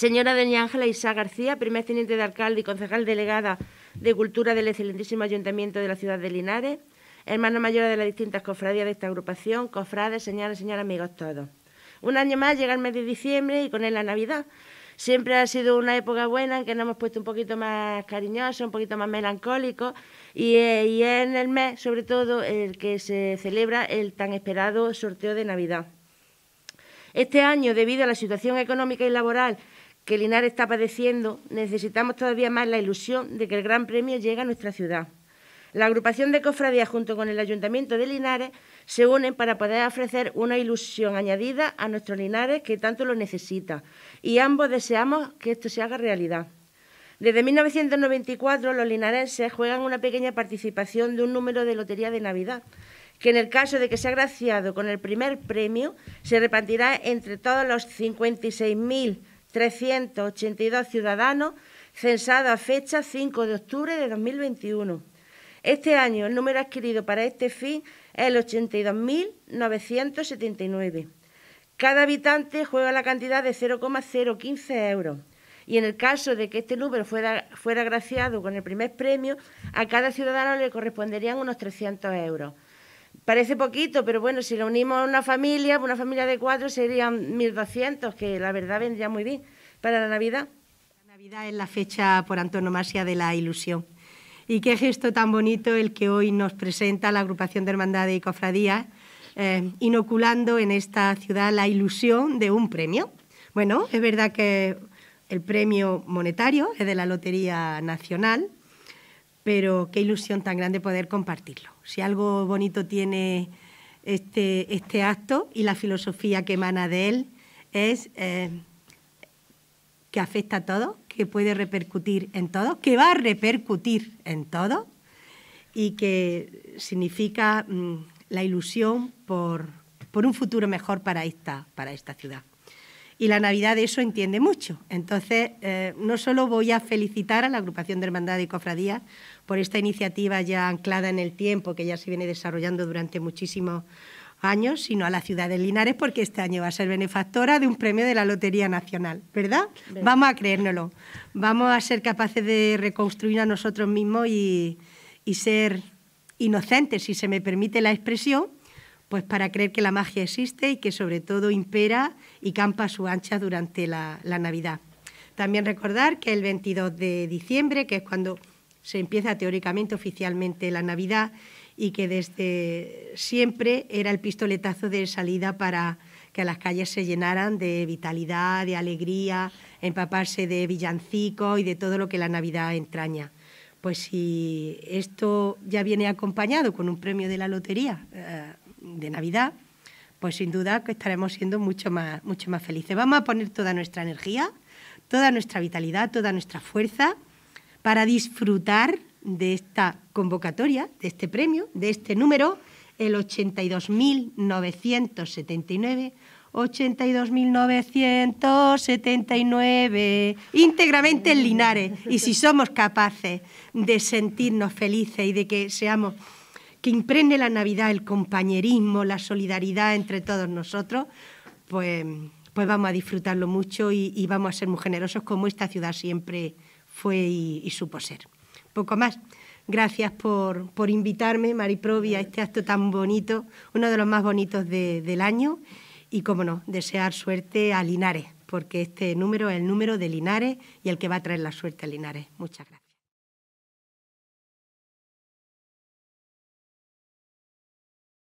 Señora doña Ángela Isa García, primer teniente de alcalde y concejal delegada de Cultura del excelentísimo Ayuntamiento de la ciudad de Linares, hermana mayor de las distintas cofradías de esta agrupación, cofrades, señores, señores, amigos todos. Un año más llega el mes de diciembre y con él la Navidad. Siempre ha sido una época buena en que nos hemos puesto un poquito más cariñosos, un poquito más melancólicos y, eh, y en el mes, sobre todo, el que se celebra el tan esperado sorteo de Navidad. Este año, debido a la situación económica y laboral que Linares está padeciendo, necesitamos todavía más la ilusión de que el Gran Premio llegue a nuestra ciudad. La agrupación de cofradías junto con el Ayuntamiento de Linares se unen para poder ofrecer una ilusión añadida a nuestro Linares que tanto lo necesita y ambos deseamos que esto se haga realidad. Desde 1994 los linareses juegan una pequeña participación de un número de lotería de Navidad que en el caso de que sea graciado con el primer premio se repartirá entre todos los 56.000 382 ciudadanos censados a fecha 5 de octubre de 2021. Este año el número adquirido para este fin es el 82.979. Cada habitante juega la cantidad de 0,015 euros y en el caso de que este número fuera, fuera agraciado con el primer premio, a cada ciudadano le corresponderían unos 300 euros. Parece poquito, pero bueno, si lo unimos a una familia, una familia de cuatro serían 1.200, que la verdad vendría muy bien para la Navidad. La Navidad es la fecha por antonomasia de la ilusión. Y qué gesto tan bonito el que hoy nos presenta la agrupación de Hermandad y cofradías, eh, inoculando en esta ciudad la ilusión de un premio. Bueno, es verdad que el premio monetario es de la Lotería Nacional, pero qué ilusión tan grande poder compartirlo. Si algo bonito tiene este, este acto y la filosofía que emana de él es eh, que afecta a todo, que puede repercutir en todo, que va a repercutir en todo y que significa mm, la ilusión por, por, un futuro mejor para esta, para esta ciudad y la Navidad de eso entiende mucho. Entonces, eh, no solo voy a felicitar a la Agrupación de Hermandad y Cofradía por esta iniciativa ya anclada en el tiempo, que ya se viene desarrollando durante muchísimos años, sino a la ciudad de Linares, porque este año va a ser benefactora de un premio de la Lotería Nacional, ¿verdad? Vamos a creérnoslo. Vamos a ser capaces de reconstruir a nosotros mismos y ser inocentes, si se me permite la expresión, pues para creer que la magia existe y que sobre todo impera y campa a su ancha durante la, Navidad. También recordar que el 22 de diciembre, que es cuando se empieza teóricamente oficialmente la Navidad y que desde siempre era el pistoletazo de salida para que las calles se llenaran de vitalidad, de alegría, empaparse de villancico y de todo lo que la Navidad entraña. Pues si esto ya viene acompañado con un premio de la lotería, eh, de Navidad, pues sin duda que estaremos siendo mucho más, mucho más felices. Vamos a poner toda nuestra energía, toda nuestra vitalidad, toda nuestra fuerza para disfrutar de esta convocatoria, de este premio, de este número, el 82.979. 82.979, íntegramente en Linares. Y si somos capaces de sentirnos felices y de que seamos que impregne la Navidad el compañerismo, la solidaridad entre todos nosotros, pues, pues vamos a disfrutarlo mucho y, vamos a ser muy generosos como esta ciudad siempre fue y, supo ser. Poco más. Gracias por, por invitarme, Mariprovi, a este acto tan bonito, uno de los más bonitos del año. Y, cómo no, desear suerte a Linares, porque este número es el número de Linares y el que va a traer la suerte a Linares. Muchas gracias.